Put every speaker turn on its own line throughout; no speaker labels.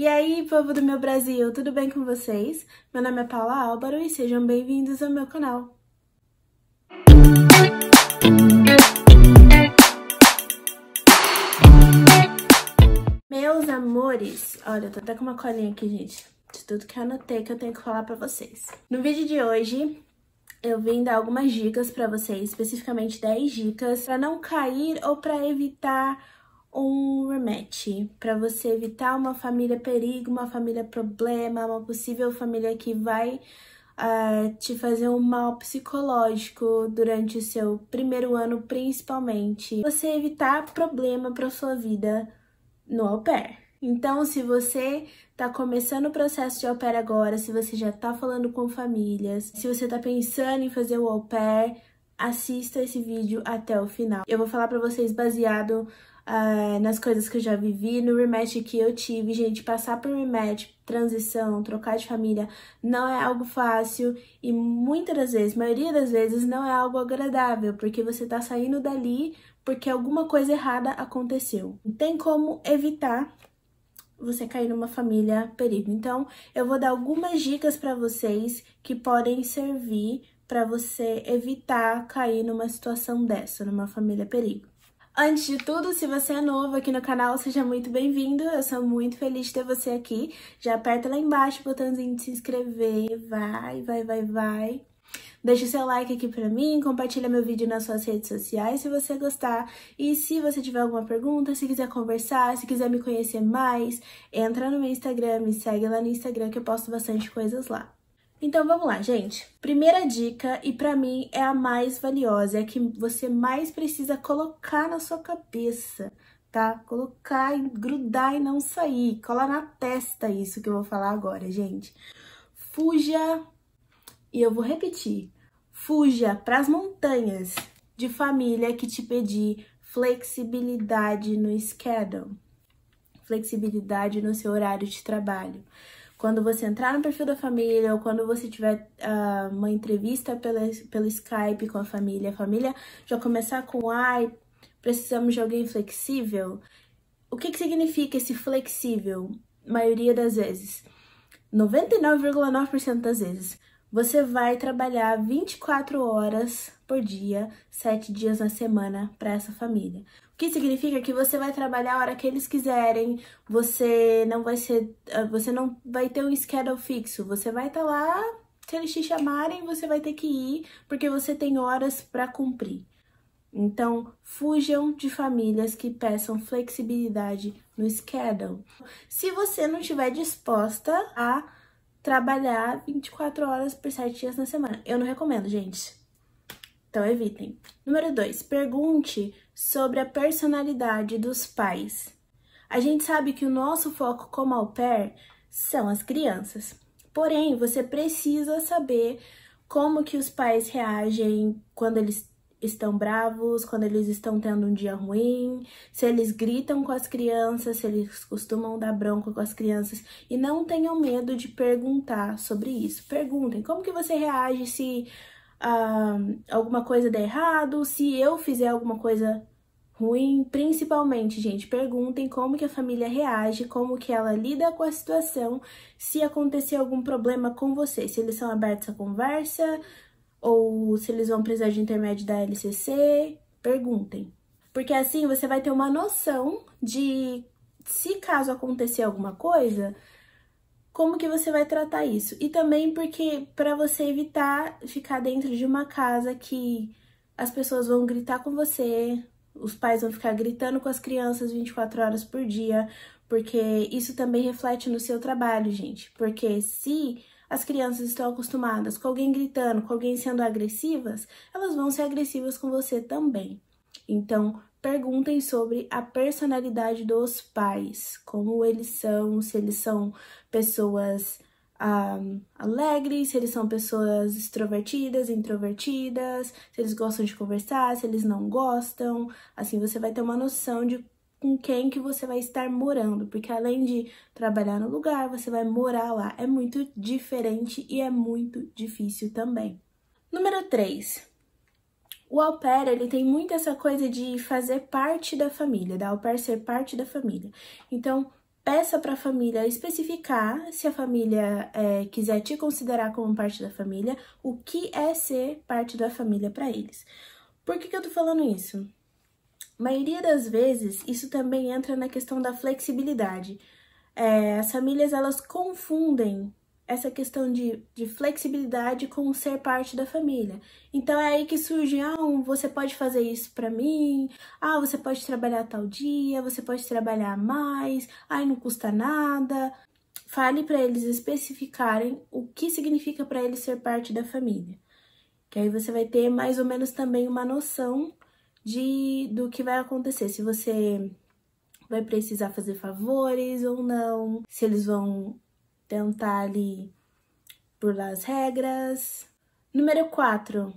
E aí, povo do meu Brasil, tudo bem com vocês? Meu nome é Paula Álvaro e sejam bem-vindos ao meu canal. Meus amores, olha, eu tô até com uma colinha aqui, gente, de tudo que eu anotei que eu tenho que falar pra vocês. No vídeo de hoje, eu vim dar algumas dicas pra vocês, especificamente 10 dicas, pra não cair ou pra evitar um rematch para você evitar uma família perigo, uma família problema, uma possível família que vai uh, te fazer um mal psicológico durante o seu primeiro ano, principalmente. Você evitar problema para sua vida no au pair. Então, se você está começando o processo de au pair agora, se você já está falando com famílias, se você está pensando em fazer o au pair, assista esse vídeo até o final. Eu vou falar para vocês baseado uh, nas coisas que eu já vivi, no rematch que eu tive. Gente, passar por rematch, transição, trocar de família, não é algo fácil e muitas das vezes, maioria das vezes, não é algo agradável, porque você tá saindo dali porque alguma coisa errada aconteceu. tem como evitar você cair numa família perigo. Então, eu vou dar algumas dicas para vocês que podem servir para você evitar cair numa situação dessa, numa família perigo. Antes de tudo, se você é novo aqui no canal, seja muito bem-vindo. Eu sou muito feliz de ter você aqui. Já aperta lá embaixo o botãozinho de se inscrever. Vai, vai, vai, vai. Deixa o seu like aqui pra mim, compartilha meu vídeo nas suas redes sociais se você gostar. E se você tiver alguma pergunta, se quiser conversar, se quiser me conhecer mais, entra no meu Instagram, me segue lá no Instagram que eu posto bastante coisas lá. Então vamos lá, gente. Primeira dica, e para mim é a mais valiosa, é a que você mais precisa colocar na sua cabeça, tá? Colocar, e grudar e não sair. Cola na testa isso que eu vou falar agora, gente. Fuja, e eu vou repetir, fuja para as montanhas de família que te pedir flexibilidade no schedule, flexibilidade no seu horário de trabalho quando você entrar no perfil da família ou quando você tiver uh, uma entrevista pela, pelo Skype com a família, a família já começar com ai, precisamos de alguém flexível. O que, que significa esse flexível? Maioria das vezes, 99,9% das vezes, você vai trabalhar 24 horas por dia, 7 dias na semana para essa família que significa que você vai trabalhar a hora que eles quiserem, você não vai ser, ah, você não vai ter um schedule fixo, você vai estar tá lá, se eles te chamarem, você vai ter que ir, porque você tem horas para cumprir. Então, fujam de famílias que peçam flexibilidade no schedule. Se você não estiver disposta a trabalhar 24 horas por 7 dias na semana, eu não recomendo, gente. Então evitem. Número 2, pergunte sobre a personalidade dos pais. A gente sabe que o nosso foco como au pair são as crianças. Porém, você precisa saber como que os pais reagem quando eles estão bravos, quando eles estão tendo um dia ruim, se eles gritam com as crianças, se eles costumam dar bronca com as crianças e não tenham medo de perguntar sobre isso. Perguntem como que você reage se ah, alguma coisa der errado, se eu fizer alguma coisa ruim, principalmente, gente, perguntem como que a família reage, como que ela lida com a situação, se acontecer algum problema com você, se eles são abertos à conversa ou se eles vão precisar de intermédio da LCC, perguntem. Porque assim você vai ter uma noção de se caso acontecer alguma coisa, como que você vai tratar isso. E também porque para você evitar ficar dentro de uma casa que as pessoas vão gritar com você, os pais vão ficar gritando com as crianças 24 horas por dia, porque isso também reflete no seu trabalho, gente. Porque se as crianças estão acostumadas com alguém gritando, com alguém sendo agressivas, elas vão ser agressivas com você também. Então, perguntem sobre a personalidade dos pais, como eles são, se eles são pessoas um, ah, alegres, se eles são pessoas extrovertidas, introvertidas, se eles gostam de conversar, se eles não gostam. Assim, você vai ter uma noção de com quem que você vai estar morando, porque além de trabalhar no lugar, você vai morar lá. É muito diferente e é muito difícil também. Número 3. O au pair, ele tem muito essa coisa de fazer parte da família, da au pair ser parte da família. Então, peça para a família especificar, se a família é, quiser te considerar como parte da família, o que é ser parte da família para eles. Por que, que eu tô falando isso? A maioria das vezes, isso também entra na questão da flexibilidade. É, as famílias, elas confundem essa questão de, de flexibilidade com ser parte da família. Então é aí que surge, ah, você pode fazer isso para mim, ah, você pode trabalhar tal dia, você pode trabalhar mais, aí ah, não custa nada. Fale para eles especificarem o que significa para eles ser parte da família. Que aí você vai ter mais ou menos também uma noção de do que vai acontecer, se você vai precisar fazer favores ou não, se eles vão tentar ali burlar as regras. Número 4,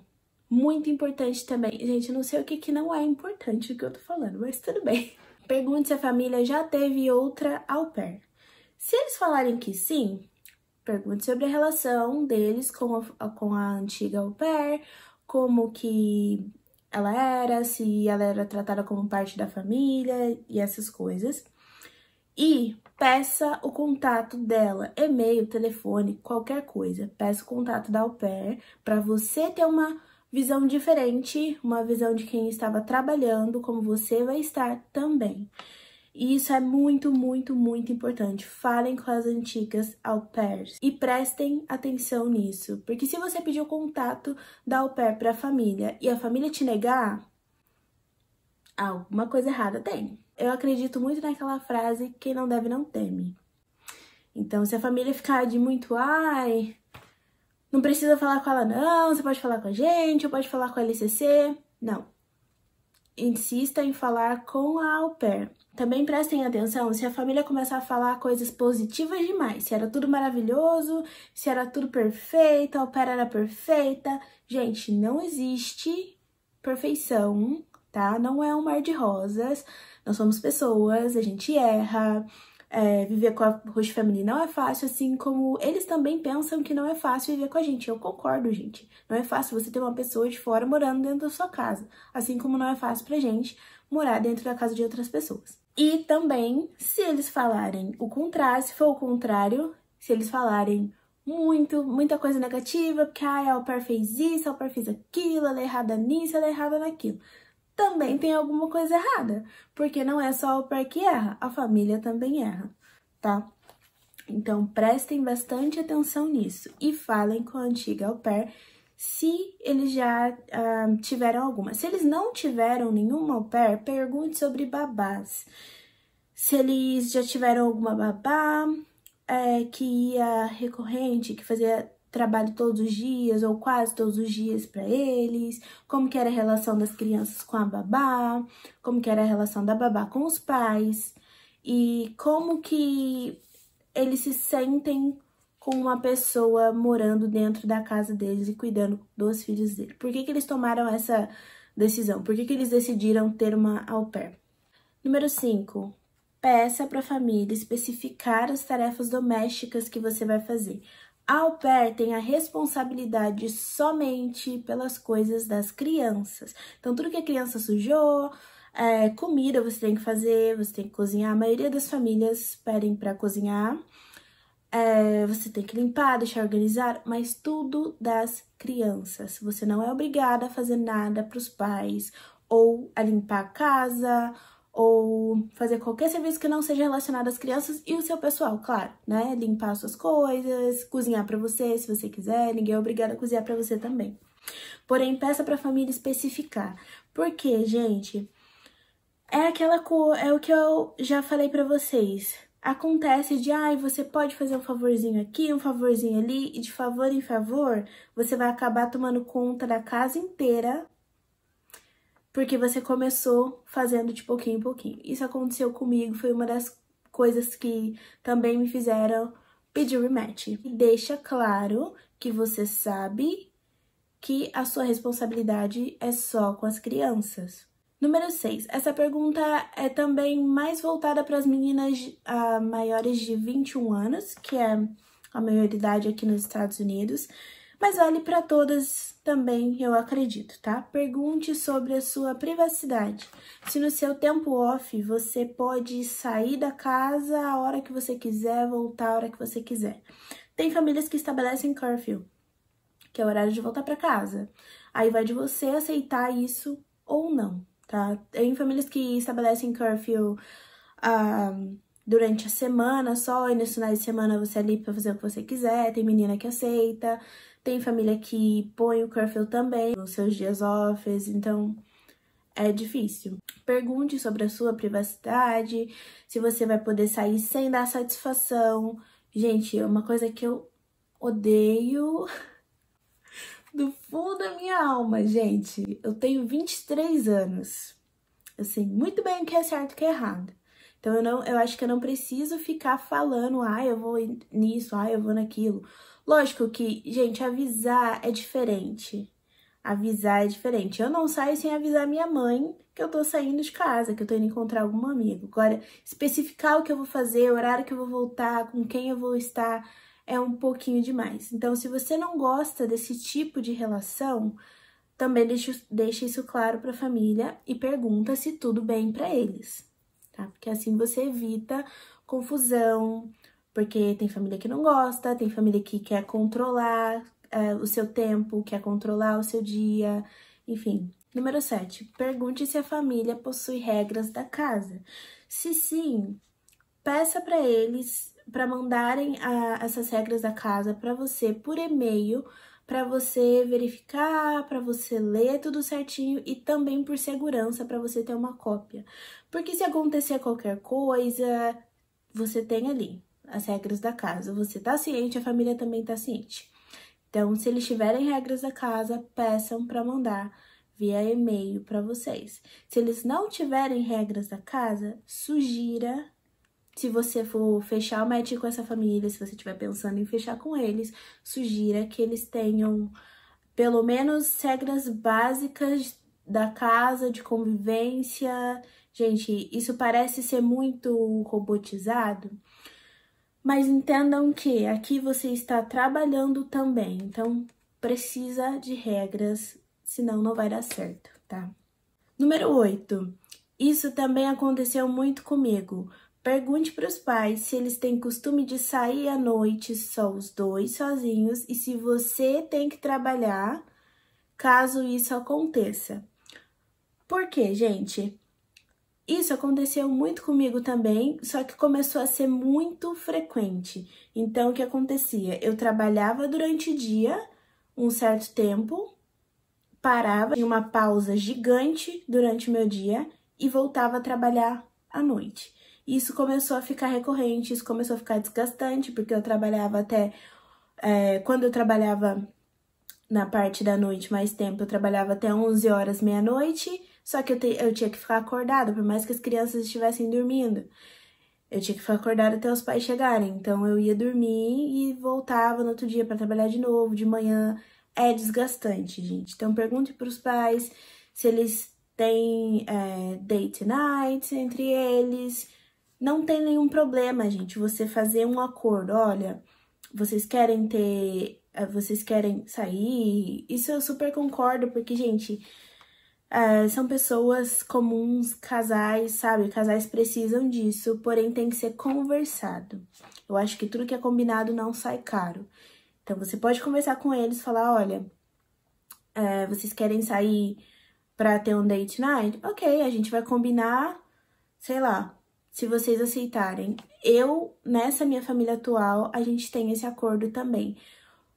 muito importante também. Gente, eu não sei o que, que não é importante o que eu tô falando, mas tudo bem. Pergunte se a família já teve outra au pair. Se eles falarem que sim, pergunte sobre a relação deles com a, com a antiga au pair, como que ela era, se ela era tratada como parte da família e essas coisas. E peça o contato dela, e-mail, telefone, qualquer coisa. Peça o contato da Alper para você ter uma visão diferente, uma visão de quem estava trabalhando, como você vai estar também. E isso é muito, muito, muito importante. Falem com as antigas au pairs e prestem atenção nisso, porque se você pedir o contato da au pair para a família e a família te negar, alguma coisa errada tem. Eu acredito muito naquela frase: quem não deve não teme. Então, se a família ficar de muito ai, não precisa falar com ela, não, você pode falar com a gente, ou pode falar com a LCC. Não. Insista em falar com a au pair. Também prestem atenção se a família começar a falar coisas positivas demais, se era tudo maravilhoso, se era tudo perfeito, a au pair era perfeita. Gente, não existe perfeição tá? Não é um mar de rosas, nós somos pessoas, a gente erra, é, viver com a host feminina não é fácil, assim como eles também pensam que não é fácil viver com a gente. Eu concordo, gente. Não é fácil você ter uma pessoa de fora morando dentro da sua casa, assim como não é fácil pra gente morar dentro da casa de outras pessoas. E também, se eles falarem o contrário, se for o contrário, se eles falarem muito, muita coisa negativa, porque ah, a Alper fez isso, a Alper fez aquilo, ela é errada nisso, ela é errada naquilo também tem alguma coisa errada, porque não é só o par que erra, a família também erra, tá? Então, prestem bastante atenção nisso e falem com a antiga au pair se eles já uh, tiveram alguma. Se eles não tiveram nenhuma au pair, pergunte sobre babás. Se eles já tiveram alguma babá é, que ia recorrente, que fazia trabalho todos os dias ou quase todos os dias para eles, como que era a relação das crianças com a babá, como que era a relação da babá com os pais e como que eles se sentem com uma pessoa morando dentro da casa deles e cuidando dos filhos dele. Por que, que eles tomaram essa decisão? Por que, que eles decidiram ter uma au pair? Número 5. Peça para a família especificar as tarefas domésticas que você vai fazer. A au pair tem a responsabilidade somente pelas coisas das crianças. Então, tudo que a criança sujou, é, comida você tem que fazer, você tem que cozinhar. A maioria das famílias pedem para cozinhar. É, você tem que limpar, deixar organizar, mas tudo das crianças. Você não é obrigada a fazer nada para os pais ou a limpar a casa ou fazer qualquer serviço que não seja relacionado às crianças e o seu pessoal, claro, né? Limpar suas coisas, cozinhar para você, se você quiser, ninguém é obrigado a cozinhar para você também. Porém, peça para a família especificar. Porque, gente, é aquela cor, é o que eu já falei para vocês. Acontece de, ai, ah, você pode fazer um favorzinho aqui, um favorzinho ali, e de favor em favor, você vai acabar tomando conta da casa inteira porque você começou fazendo de pouquinho em pouquinho. Isso aconteceu comigo, foi uma das coisas que também me fizeram pedir rematch. Deixa claro que você sabe que a sua responsabilidade é só com as crianças. Número 6. Essa pergunta é também mais voltada para as meninas uh, maiores de 21 anos, que é a maioridade aqui nos Estados Unidos mas vale para todas também, eu acredito, tá? Pergunte sobre a sua privacidade. Se no seu tempo off você pode sair da casa a hora que você quiser, voltar a hora que você quiser. Tem famílias que estabelecem curfew, que é o horário de voltar para casa. Aí vai de você aceitar isso ou não, tá? Tem famílias que estabelecem curfew ah, durante a semana só, e nos finais de semana você é livre para fazer o que você quiser, tem menina que aceita, tem família que põe o curfew também, nos seus dias off, então é difícil. Pergunte sobre a sua privacidade, se você vai poder sair sem dar satisfação. Gente, é uma coisa que eu odeio do fundo da minha alma, gente. Eu tenho 23 anos. Eu assim, sei muito bem o que é certo e o que é errado. Então eu, não, eu acho que eu não preciso ficar falando, ah, eu vou nisso, ah, eu vou naquilo. Lógico que, gente, avisar é diferente. Avisar é diferente. Eu não saio sem avisar minha mãe que eu tô saindo de casa, que eu tô indo encontrar algum amigo. Agora, especificar o que eu vou fazer, o horário que eu vou voltar, com quem eu vou estar, é um pouquinho demais. Então, se você não gosta desse tipo de relação, também deixa isso claro para a família e pergunta se tudo bem para eles, tá? Porque assim você evita confusão, porque tem família que não gosta, tem família que quer controlar uh, o seu tempo, quer controlar o seu dia, enfim. Número 7. Pergunte se a família possui regras da casa. Se sim, peça para eles para mandarem a, essas regras da casa para você por e-mail, para você verificar, para você ler tudo certinho e também por segurança para você ter uma cópia. Porque se acontecer qualquer coisa, você tem ali as regras da casa. Você tá ciente, a família também tá ciente. Então, se eles tiverem regras da casa, peçam para mandar via e-mail para vocês. Se eles não tiverem regras da casa, sugira se você for fechar o match com essa família, se você estiver pensando em fechar com eles, sugira que eles tenham pelo menos regras básicas da casa, de convivência. Gente, isso parece ser muito robotizado, mas entendam que aqui você está trabalhando também, então precisa de regras, senão não vai dar certo, tá? Número 8. Isso também aconteceu muito comigo. Pergunte para os pais se eles têm costume de sair à noite só os dois sozinhos e se você tem que trabalhar caso isso aconteça. Por quê, gente? Isso aconteceu muito comigo também, só que começou a ser muito frequente. Então, o que acontecia? Eu trabalhava durante o dia um certo tempo, parava em uma pausa gigante durante o meu dia e voltava a trabalhar à noite. Isso começou a ficar recorrente, isso começou a ficar desgastante, porque eu trabalhava até. É, quando eu trabalhava na parte da noite mais tempo, eu trabalhava até 11 horas, meia-noite só que eu, te, eu tinha que ficar acordada, por mais que as crianças estivessem dormindo. Eu tinha que ficar acordada até os pais chegarem. Então eu ia dormir e voltava no outro dia para trabalhar de novo, de manhã. É desgastante, gente. Então pergunte para os pais se eles têm é, date nights entre eles. Não tem nenhum problema, gente, você fazer um acordo. Olha, vocês querem ter. É, vocês querem sair? Isso eu super concordo, porque, gente, Uh, são pessoas comuns, casais, sabe? Casais precisam disso, porém tem que ser conversado. Eu acho que tudo que é combinado não sai caro. Então você pode conversar com eles, falar, olha, uh, vocês querem sair pra ter um date night? Ok, a gente vai combinar, sei lá, se vocês aceitarem. Eu, nessa minha família atual, a gente tem esse acordo também.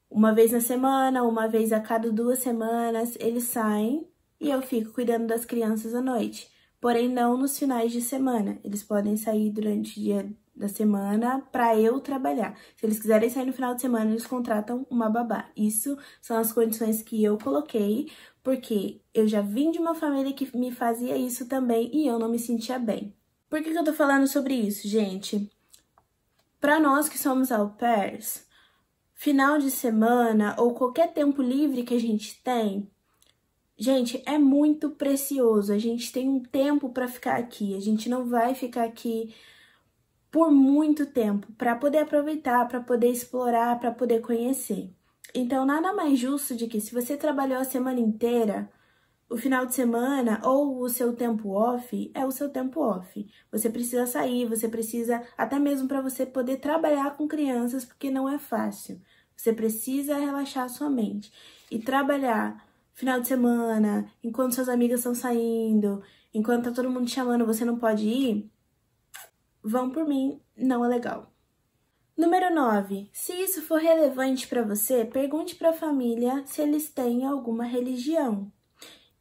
Uma vez na semana, uma vez a cada duas semanas, eles saem e eu fico cuidando das crianças à noite. Porém, não nos finais de semana. Eles podem sair durante o dia da semana para eu trabalhar. Se eles quiserem sair no final de semana, eles contratam uma babá. Isso são as condições que eu coloquei, porque eu já vim de uma família que me fazia isso também e eu não me sentia bem. Por que, que eu tô falando sobre isso, gente? Para nós que somos au pairs, final de semana ou qualquer tempo livre que a gente tem, Gente, é muito precioso. A gente tem um tempo para ficar aqui. A gente não vai ficar aqui por muito tempo para poder aproveitar, para poder explorar, para poder conhecer. Então, nada mais justo de que se você trabalhou a semana inteira, o final de semana ou o seu tempo off é o seu tempo off. Você precisa sair, você precisa até mesmo para você poder trabalhar com crianças, porque não é fácil. Você precisa relaxar sua mente e trabalhar final de semana, enquanto suas amigas estão saindo, enquanto tá todo mundo te chamando, você não pode ir, vão por mim, não é legal. Número 9. Se isso for relevante para você, pergunte para a família se eles têm alguma religião.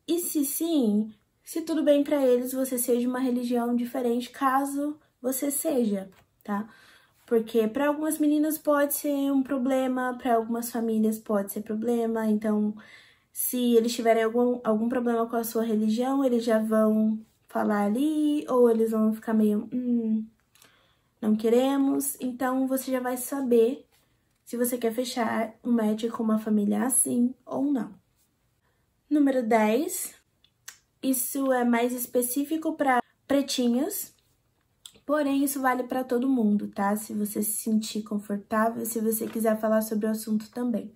E se sim, se tudo bem para eles você seja uma religião diferente, caso você seja, tá? Porque para algumas meninas pode ser um problema, para algumas famílias pode ser problema, então se eles tiverem algum, algum problema com a sua religião, eles já vão falar ali, ou eles vão ficar meio, hum, não queremos. Então você já vai saber se você quer fechar um match com uma família assim ou não. Número 10. Isso é mais específico para pretinhos, porém isso vale para todo mundo, tá? Se você se sentir confortável, se você quiser falar sobre o assunto também.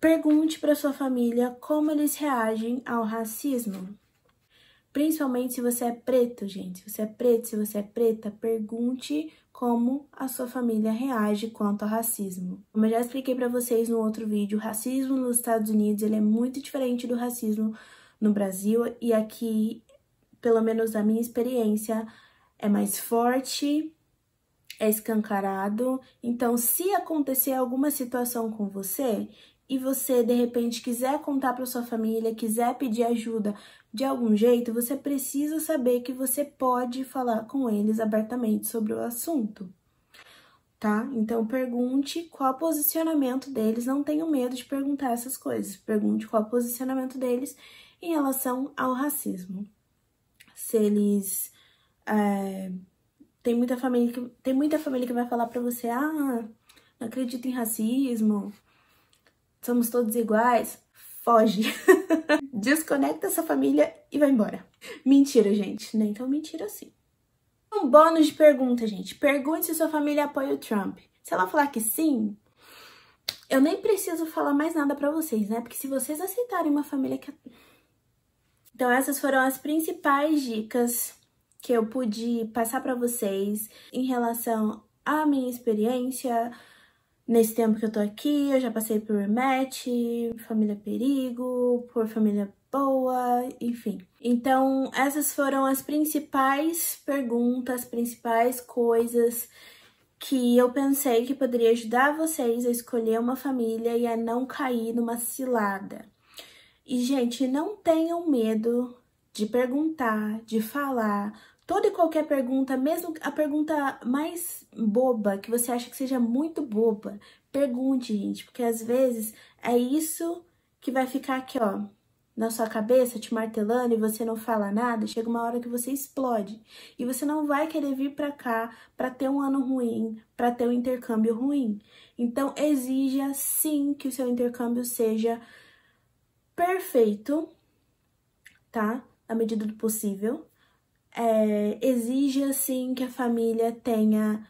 Pergunte para sua família como eles reagem ao racismo. Principalmente se você é preto, gente. Se você é preto, se você é preta, pergunte como a sua família reage quanto ao racismo. Como eu já expliquei para vocês no outro vídeo, o racismo nos Estados Unidos ele é muito diferente do racismo no Brasil e aqui, pelo menos na minha experiência, é mais forte, é escancarado. Então, se acontecer alguma situação com você e você de repente quiser contar para sua família, quiser pedir ajuda de algum jeito, você precisa saber que você pode falar com eles abertamente sobre o assunto. Tá? Então pergunte qual posicionamento deles, não tenham medo de perguntar essas coisas. Pergunte qual posicionamento deles em relação ao racismo. Se eles é, tem muita família que tem muita família que vai falar para você, ah, não acredito em racismo, somos todos iguais, foge. Desconecta essa família e vai embora. Mentira, gente. Nem tão mentira assim. Um bônus de pergunta, gente. Pergunte se sua família apoia o Trump. Se ela falar que sim, eu nem preciso falar mais nada pra vocês, né? Porque se vocês aceitarem uma família que... Então essas foram as principais dicas que eu pude passar pra vocês em relação à minha experiência, Nesse tempo que eu tô aqui, eu já passei por remate, família perigo, por família boa, enfim. Então, essas foram as principais perguntas, principais coisas que eu pensei que poderia ajudar vocês a escolher uma família e a não cair numa cilada. E, gente, não tenham medo de perguntar, de falar, Toda e qualquer pergunta, mesmo a pergunta mais boba, que você acha que seja muito boba, pergunte, gente, porque às vezes é isso que vai ficar aqui, ó, na sua cabeça, te martelando e você não fala nada, chega uma hora que você explode. E você não vai querer vir para cá para ter um ano ruim, para ter um intercâmbio ruim. Então, exija sim que o seu intercâmbio seja perfeito, tá? Na medida do possível é, exige assim que a família tenha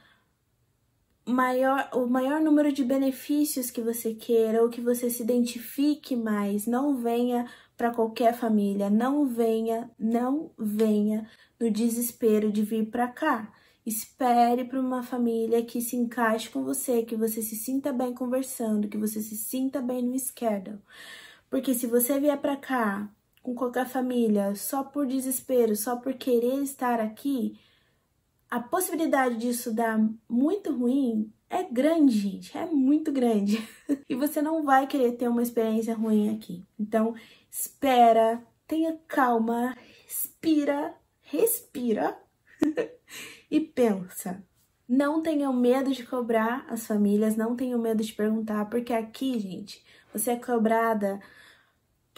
maior, o maior número de benefícios que você queira ou que você se identifique mais. Não venha para qualquer família, não venha, não venha no desespero de vir para cá. Espere para uma família que se encaixe com você, que você se sinta bem conversando, que você se sinta bem no esquerdo. Porque se você vier para cá com qualquer família, só por desespero, só por querer estar aqui, a possibilidade disso dar muito ruim é grande, gente, é muito grande. e você não vai querer ter uma experiência ruim aqui. Então, espera, tenha calma, respira, respira e pensa. Não tenham medo de cobrar as famílias, não tenham medo de perguntar, porque aqui, gente, você é cobrada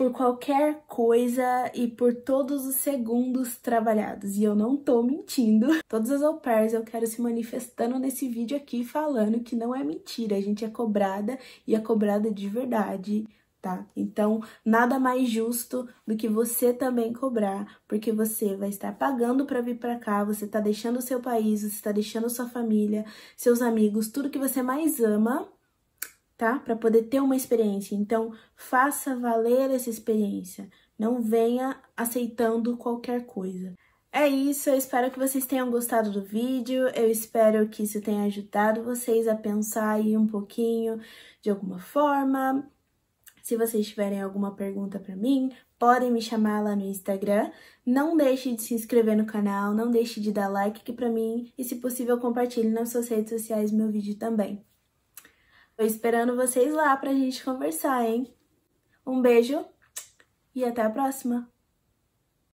por qualquer coisa e por todos os segundos trabalhados. E eu não tô mentindo. Todas as au pairs eu quero se manifestando nesse vídeo aqui falando que não é mentira, a gente é cobrada e é cobrada de verdade. Tá? Então, nada mais justo do que você também cobrar, porque você vai estar pagando para vir para cá, você tá deixando o seu país, você tá deixando sua família, seus amigos, tudo que você mais ama tá? Para poder ter uma experiência. Então, faça valer essa experiência. Não venha aceitando qualquer coisa. É isso, eu espero que vocês tenham gostado do vídeo, eu espero que isso tenha ajudado vocês a pensar aí um pouquinho de alguma forma. Se vocês tiverem alguma pergunta para mim, podem me chamar lá no Instagram. Não deixe de se inscrever no canal, não deixe de dar like aqui para mim e, se possível, compartilhe nas suas redes sociais meu vídeo também. Tô esperando vocês lá pra gente conversar, hein? Um beijo e até a próxima!